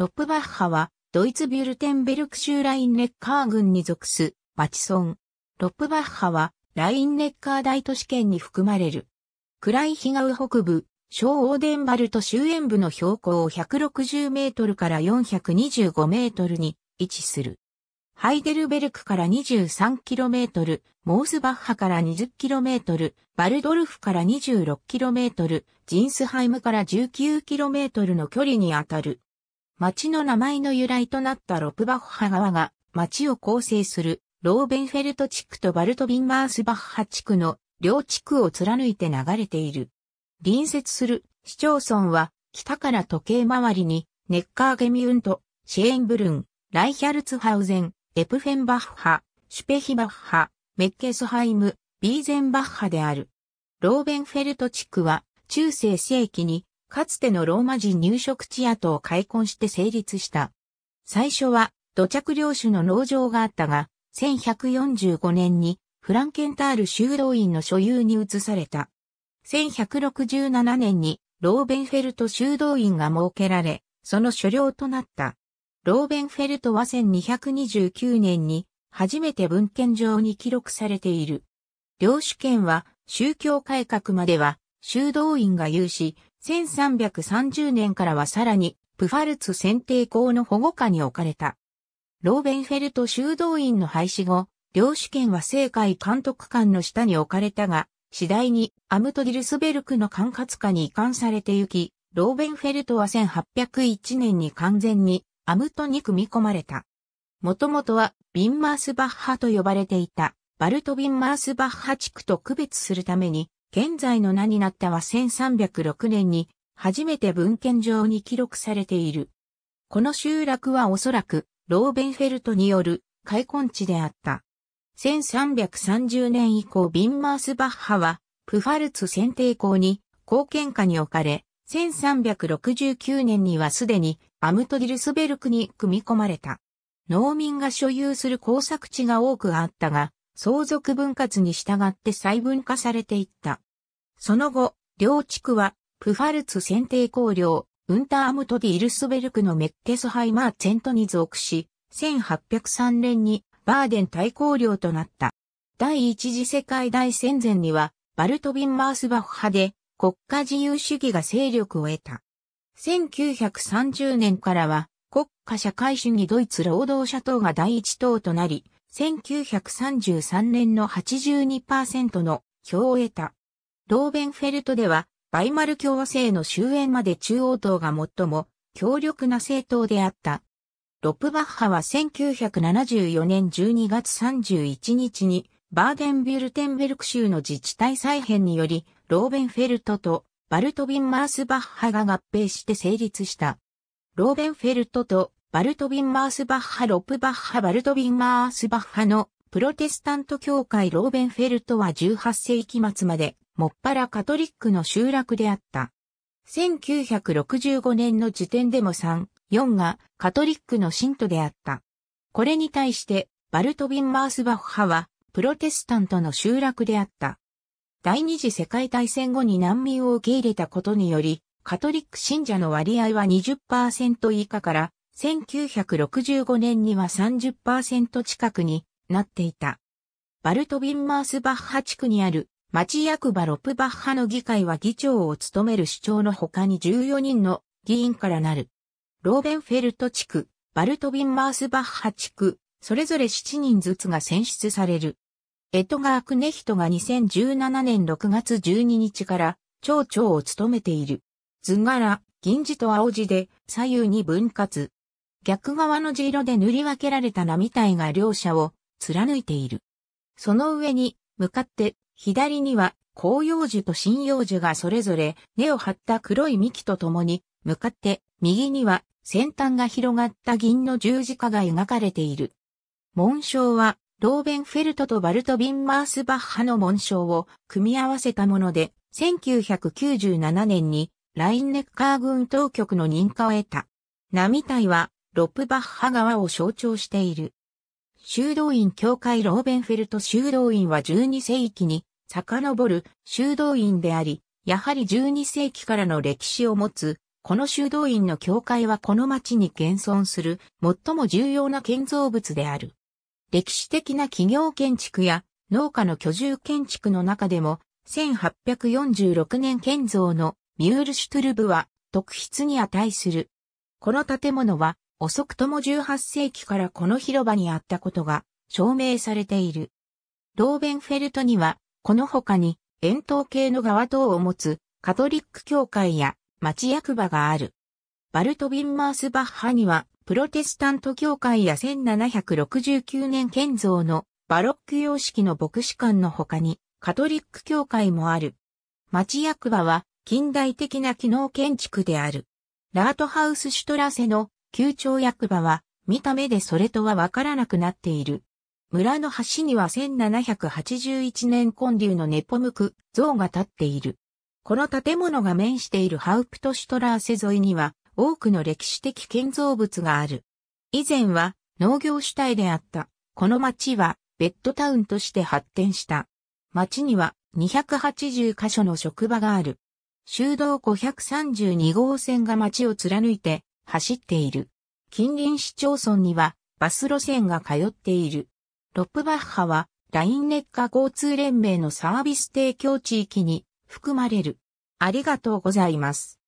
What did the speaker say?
ロップバッハは、ドイツビュルテンベルク州ラインネッカー郡に属す、町村。ロップバッハは、ラインネッカー大都市圏に含まれる。暗い日がう北部、小オーデンバルト終焉部の標高160メートルから425メートルに位置する。ハイデルベルクから23キロメートル、モースバッハから20キロメートル、バルドルフから26キロメートル、ジンスハイムから19キロメートルの距離にあたる。町の名前の由来となったロプバッハ川が町を構成するローベンフェルト地区とバルトビンマースバッハ地区の両地区を貫いて流れている。隣接する市町村は北から時計回りにネッカーゲミュント、シェーンブルン、ライヒャルツハウゼン、エプフェンバッハ、シュペヒバッハ、メッケスハイム、ビーゼンバッハである。ローベンフェルト地区は中世世紀にかつてのローマ人入植地跡を開墾して成立した。最初は土着領主の農場があったが、1145年にフランケンタール修道院の所有に移された。1167年にローベンフェルト修道院が設けられ、その所領となった。ローベンフェルトは1229年に初めて文献上に記録されている。領主権は宗教改革までは修道院が有し、1330年からはさらに、プファルツ選定校の保護下に置かれた。ローベンフェルト修道院の廃止後、領主権は政界監督官の下に置かれたが、次第にアムト・ディルスベルクの管轄下に移管されてゆき、ローベンフェルトは1801年に完全にアムトに組み込まれた。もともとはビンマースバッハと呼ばれていたバルトビンマースバッハ地区と区別するために現在の名になったは1306年に初めて文献上に記録されている。この集落はおそらくローベンフェルトによる開墾地であった。1330年以降ビンマースバッハはプファルツ選定校に貢献下に置かれ、1369年にはすでにアムトディルスベルクに組み込まれた。農民が所有する工作地が多くあったが、相続分割に従って細分化されていった。その後、両地区は、プファルツ選定公領、ウンターアムトディ・イルスベルクのメッケスハイマーツェントに属し、1803年にバーデン大公領となった。第一次世界大戦前には、バルトビン・マースバフ派で国家自由主義が勢力を得た。1930年からは国家社会主義ドイツ労働者党が第一党となり、1933年の82%の票を得た。ローベンフェルトでは、バイマル共和制の終焉まで中央党が最も強力な政党であった。ロップバッハは1974年12月31日にバーデンビュルテンベルク州の自治体再編によりローベンフェルトとバルトビン・マースバッハが合併して成立した。ローベンフェルトとバルトビンマースバッハ・ロップバッハ・バルトビンマースバッハのプロテスタント教会ローベンフェルトは18世紀末まで、もっぱらカトリックの集落であった。1965年の時点でも3、4がカトリックの信徒であった。これに対して、バルトビンマースバッハは、プロテスタントの集落であった。第二次世界大戦後に難民を受け入れたことにより、カトリック信者の割合は20%以下から1965年には30%近くになっていた。バルトビンマースバッハ地区にある町役場ロプバッハの議会は議長を務める首長の他に14人の議員からなる。ローベンフェルト地区、バルトビンマースバッハ地区、それぞれ7人ずつが選出される。エトガー・クネヒトが2017年6月12日から町長を務めている。図柄、銀字と青字で左右に分割。逆側の地色で塗り分けられた波体が両者を貫いている。その上に、向かって、左には、紅葉樹と針葉樹がそれぞれ根を張った黒い幹と共に、向かって、右には、先端が広がった銀の十字架が描かれている。紋章は、ローベンフェルトとバルト・ビンマースバッハの紋章を組み合わせたもので、1997年にラインネッカー軍当局の認可を得た。波体はロップバッハ川を象徴している。修道院教会ローベンフェルト修道院は12世紀に遡る修道院であり、やはり12世紀からの歴史を持つ、この修道院の教会はこの町に現存する最も重要な建造物である。歴史的な企業建築や農家の居住建築の中でも、1846年建造のミュールシュトゥルブは特筆に値する。この建物は遅くとも18世紀からこの広場にあったことが証明されている。ローベンフェルトには、この他に円筒形の側塔を持つカトリック教会や町役場がある。バルトビンマースバッハには、プロテスタント教会や1769年建造のバロック様式の牧師館の他に、カトリック教会もある。町役場は近代的な機能建築である。ラートハウスシュトラセの旧町役場は、見た目でそれとはわからなくなっている。村の橋には1781年建立のネポムク像が立っている。この建物が面しているハウプトシュトラーセ沿いには多くの歴史的建造物がある。以前は農業主体であった。この町はベッドタウンとして発展した。町には280カ所の職場がある。修道532号線が町を貫いて走っている。近隣市町村にはバス路線が通っている。ロップバッハはラインネッカ交通連盟のサービス提供地域に含まれる。ありがとうございます。